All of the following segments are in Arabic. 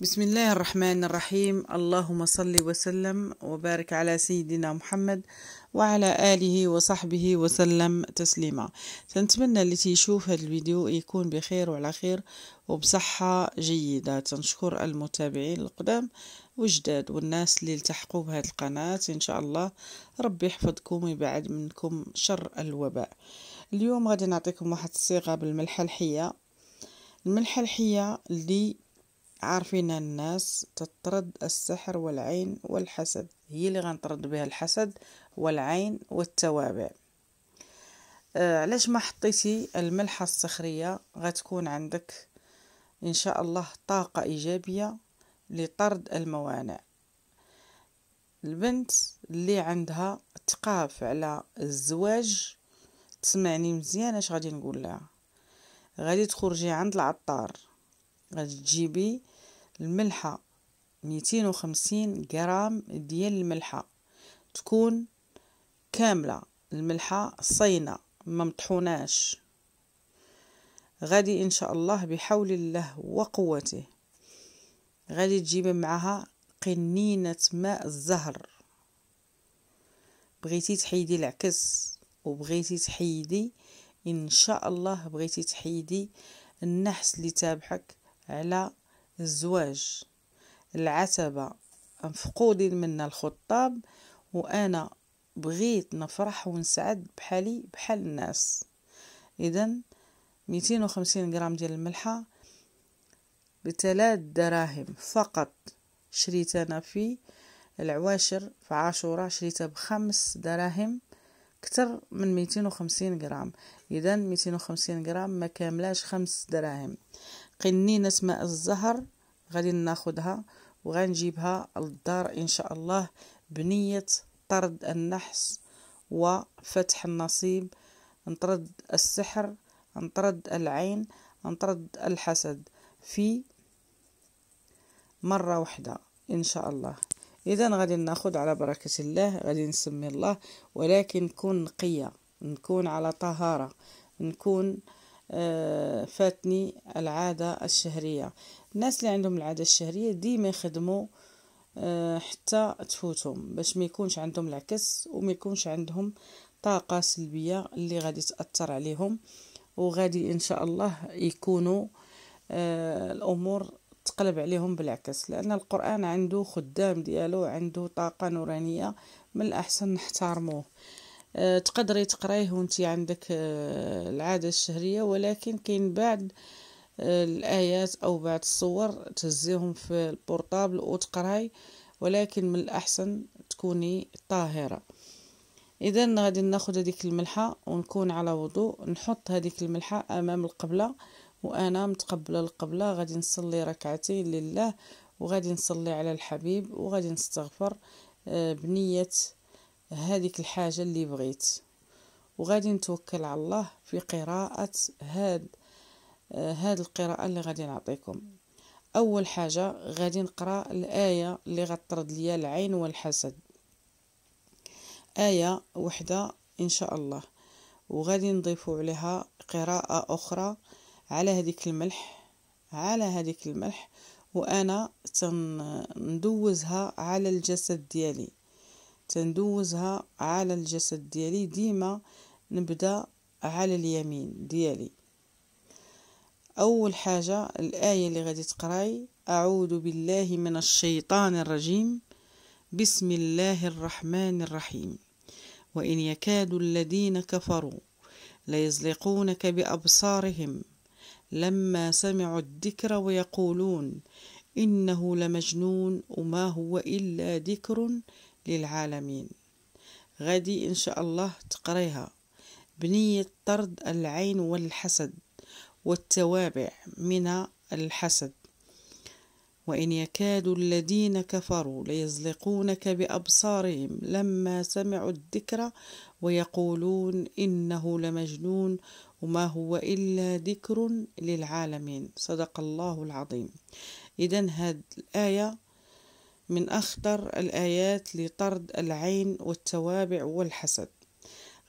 بسم الله الرحمن الرحيم اللهم صل وسلم وبارك على سيدنا محمد وعلى آله وصحبه وسلم تسليما تنتمنى اللي تيشوف هذا الفيديو يكون بخير وعلى خير وبصحة جيدة تنشكر المتابعين القدام وجداد والناس اللي التحقوا بهذه القناة إن شاء الله ربي يحفظكم ويبعد منكم شر الوباء اليوم غادي نعطيكم واحد الصيغة بالملحة الحية الملحة الحية اللي عارفين الناس تطرد السحر والعين والحسد هي اللي غنطرد بها الحسد والعين والتوابع آه علاش ما حطيتي الملحه الصخريه غتكون عندك ان شاء الله طاقه ايجابيه لطرد الموانع البنت اللي عندها تقاف على الزواج تسمعني مزيان اش غادي نقول لها غادي تخرجي عند العطار غتجيبي الملحة ميتين وخمسين غرام ديال الملحة تكون كاملة الملحة صينة ما مطحوناش غادي ان شاء الله بحول الله وقوته غادي تجيب معها قنينة ماء الزهر بغيتي تحيدي العكس وبغيتي تحيدي ان شاء الله بغيتي تحيدي النحس اللي تابعك على الزواج العتبة مفقود منا الخطاب وأنا بغيت نفرح ونسعد بحالي بحال الناس إذا ميتين وخمسين غرام ديال الملحة بثلاث دراهم فقط شريت أنا في العواشر في عاشورة شريتها بخمس دراهم كتر من ميتين وخمسين غرام إذا ميتين وخمسين غرام ما كاملاش خمس دراهم قنينة ماء الزهر غادي ناخدها وغنجيبها للدار ان شاء الله بنية طرد النحس وفتح النصيب نطرد السحر نطرد العين نطرد الحسد في مرة واحدة ان شاء الله اذا غادي ناخد على بركة الله غادي نسمي الله ولكن نكون نقية نكون على طهارة نكون آه، فاتني العادة الشهرية الناس اللي عندهم العادة الشهرية ديما يخدموا آه، حتى تفوتهم باش ما يكونش عندهم العكس وما يكونش عندهم طاقة سلبية اللي غادي تأثر عليهم وغادي إن شاء الله يكونوا آه، الأمور تقلب عليهم بالعكس لأن القرآن عنده خدام ديالو عنده طاقة نورانية من الأحسن نحترموه آه، تقدري تقرايه وانت عندك آه، العادة الشهرية ولكن كاين بعد آه، الآيات أو بعد الصور تهزيهم في البورطابل وتقراي ولكن من الأحسن تكوني طاهرة إذا غادي ناخد هذيك الملحة ونكون على وضوء نحط هذيك الملحة أمام القبلة وأنا متقبلة القبلة غادي نصلي ركعتين لله وغادي نصلي على الحبيب وغادي نستغفر بنية هذيك الحاجة اللي بغيت وغادي نتوكل على الله في قراءة هاد هاد القراءة اللي غادي نعطيكم أول حاجة غادي نقرأ الآية اللي غطرد ليا العين والحسد آية وحدة إن شاء الله وغادي نضيفوا عليها قراءة أخرى على هذيك الملح على هذيك الملح وأنا تندوزها على الجسد ديالي تندوزها على الجسد ديالي ديما نبدا على اليمين ديالي اول حاجه الايه اللي غادي تقراي اعوذ بالله من الشيطان الرجيم بسم الله الرحمن الرحيم وان يكاد الذين كفروا ليزلقونك بابصارهم لما سمعوا الذكر ويقولون انه لمجنون وما هو الا ذكر للعالمين غادي إن شاء الله تقريها بنية طرد العين والحسد والتوابع من الحسد وإن يكاد الذين كفروا ليزلقونك بأبصارهم لما سمعوا الذكر ويقولون إنه لمجنون وما هو إلا ذكر للعالمين صدق الله العظيم إذا هذه الآية من أخطر الآيات لطرد العين والتوابع والحسد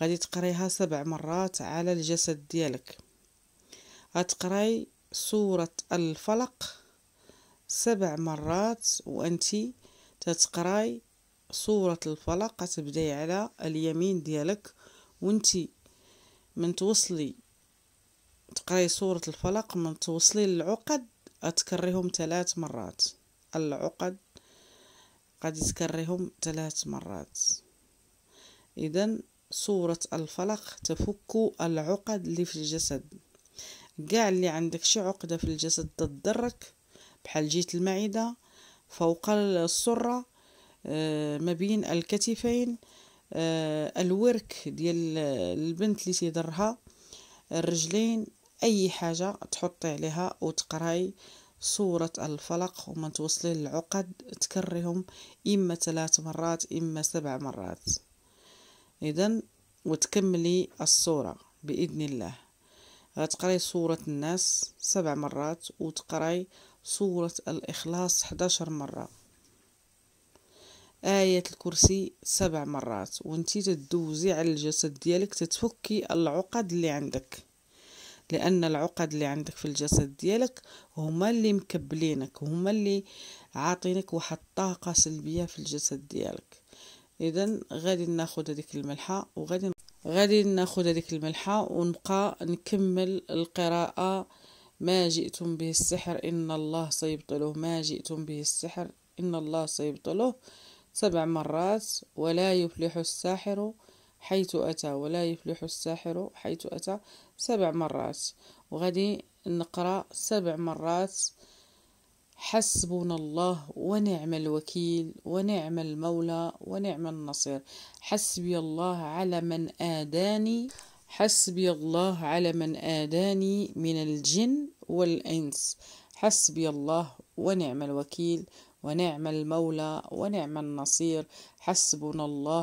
غادي تقريها سبع مرات على الجسد ديالك غتقري سورة الفلق سبع مرات وأنتي تتقراي سورة الفلق تبدأي على اليمين ديالك وانتي من توصلي تقراي سورة الفلق من توصلي للعقد أتكرهم ثلاث مرات العقد غادي تكريهم ثلاث مرات اذا صورة الفلق تفك العقد اللي في الجسد كاع اللي عندك شي عقدة في الجسد تضرك بحال جيت المعدة فوق السرة آه، ما بين الكتفين آه، الورك ديال البنت اللي تيضرها الرجلين اي حاجة تحطي عليها وتقراي صورة الفلق ومن توصلي للعقد تكرهم إما ثلاث مرات إما سبع مرات إذا وتكملي الصورة بإذن الله غتقراي صورة الناس سبع مرات وتقراي صورة الإخلاص 11 مرة آية الكرسي سبع مرات وانتي تدوزي على الجسد ديالك تتفكي العقد اللي عندك لأن العقد اللي عندك في الجسد ديالك هما اللي مكبلينك هما اللي عاطينك واحد الطاقة سلبية في الجسد ديالك إذا غادي ناخد هذيك الملحة وغادي غادي ناخد هذيك الملحة ونبقى نكمل القراءة ما جئتم به السحر إن الله سيبطله ما جئتم به السحر إن الله سيبطله سبع مرات ولا يفلح الساحر حيث أتى ولا يفلح الساحر حيث أتى سبع مرات وغادي نقرا سبع مرات حسبنا الله ونعم الوكيل ونعم المولى ونعم النصير حسبي الله على من آداني حسبي الله على من آداني من الجن والإنس حسبي الله ونعم الوكيل ونعم المولى ونعم النصير حسبنا الله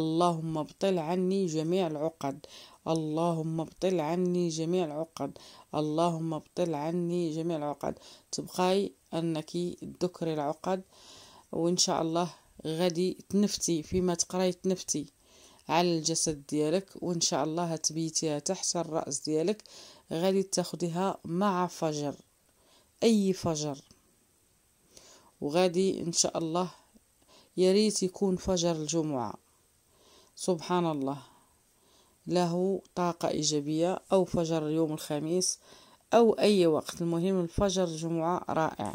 اللهم ابطل عني جميع العقد اللهم ابطل عني جميع العقد اللهم ابطل عني جميع العقد تبقاي انك تذكري العقد وان شاء الله غادي تنفتي فيما تقراي تنفتي على الجسد ديالك وان شاء الله تبيتيها تحت الراس ديالك غادي تاخديها مع فجر اي فجر وغادي إن شاء الله ياريت يكون فجر الجمعة سبحان الله له طاقة إيجابية أو فجر يوم الخميس أو أي وقت المهم الفجر الجمعة رائع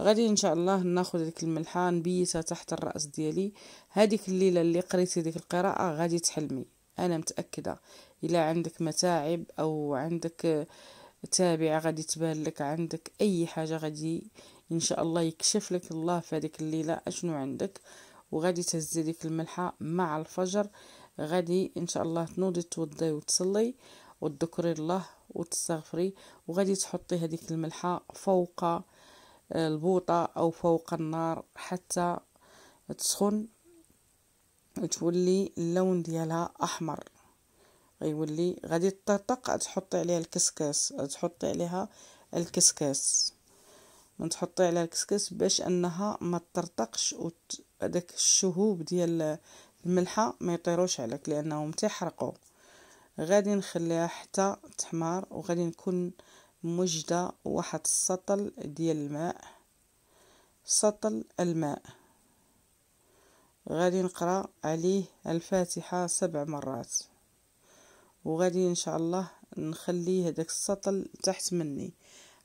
غادي ان شاء الله ناخذ ديك الملحه نبيتها تحت الراس ديالي هذيك الليله اللي قريتي ديك القراءه غادي تحلمي انا متاكده الا عندك متاعب او عندك تابعه غادي تبان لك عندك اي حاجه غادي ان شاء الله يكشف لك الله في هذيك الليله اشنو عندك وغادي تهزي ديك الملحه مع الفجر غادي ان شاء الله تنوضي توضي وتصلي وتذكري الله وتستغفري وغادي تحطي هذيك الملحه فوق آه، البوطه او فوق النار حتى تسخن تولي اللون ديالها احمر غيولي غادي تطق تحطي عليها الكسكاس تحطي عليها الكسكاس ونتحطي على الكسكس باش انها ما ترتقش وداك الشهوب ديال الملحه ما يطيروش عليك لانهم تيحرقوا غادي نخليها حتى تحمر وغادي نكون موجده واحد السطل ديال الماء سطل الماء غادي نقرا عليه الفاتحه سبع مرات وغادي ان شاء الله نخلي هذاك السطل تحت مني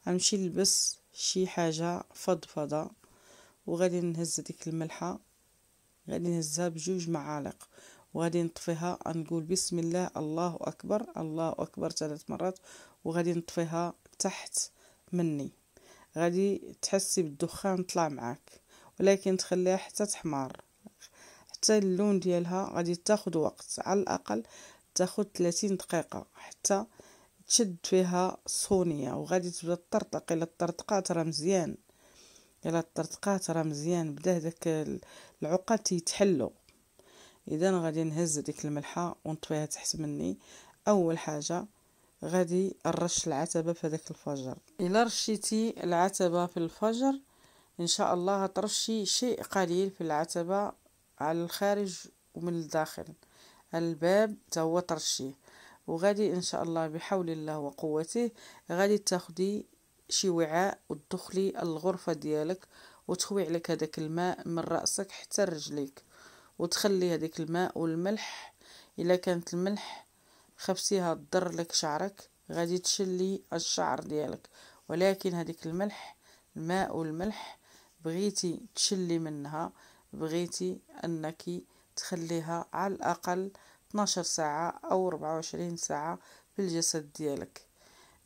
غنمشي نلبس شي حاجة فضفضة وغادي نهز ديك الملحة غادي نهزها بجوج معالق وغادي نطفيها نقول بسم الله الله اكبر الله اكبر ثلاث مرات وغادي نطفيها تحت مني غادي تحسي بالدخان طلع معاك ولكن تخليها حتى تحمر حتى اللون ديالها غادي تاخد وقت على الاقل تاخد 30 دقيقة حتى تشد فيها صونية وغادي تبدا تطرطق الا طرطقات راه مزيان الا طرطقات راه مزيان بدا داك العقد تيتحلو اذا غادي نهز ديك الملحه ونطويها تحت مني اول حاجه غادي نرش العتبه في هذاك الفجر الا رشيتي العتبه في الفجر ان شاء الله غترشي شيء قليل في العتبه على الخارج ومن الداخل الباب تا هو ترشيه وغادي ان شاء الله بحول الله وقوته غادي تاخدي شي وعاء وتدخلي الغرفه ديالك وتخوي عليك هذاك الماء من راسك حتى رجليك وتخلي هذاك الماء والملح الا كانت الملح خفسيها تضر لك شعرك غادي تشلي الشعر ديالك ولكن هذيك الملح الماء والملح بغيتي تشلي منها بغيتي انك تخليها على الاقل 12 ساعة أو 24 ساعة في الجسد ديالك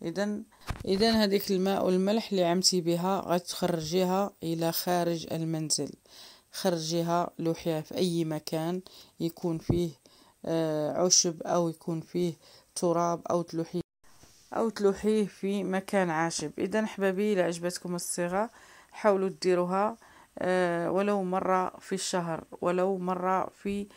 إذا إذا هذيك الماء والملح اللي عمتي بها غتخرجيها إلى خارج المنزل خرجيها لوحيها في أي مكان يكون فيه آه، عشب أو يكون فيه تراب أو تلوحيه أو تلوحيه في مكان عاشب إذا حبابي الى عجبتكم الصيغة حاولوا ديروها آه، ولو مرة في الشهر ولو مرة في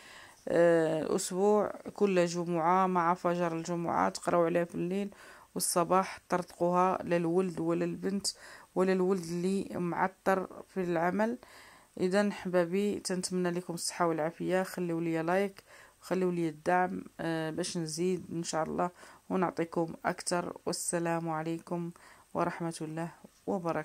آه، أسبوع كل جمعة مع فجر الجمعة تقراو عليها في الليل والصباح ترتقوها للولد ولا البنت ولا الولد اللي معطر في العمل اذا حبابي تنتمنى لكم الصحه والعافيه خليوا لي لايك خليوا لي الدعم آه، باش نزيد ان شاء الله ونعطيكم اكثر والسلام عليكم ورحمه الله وبركاته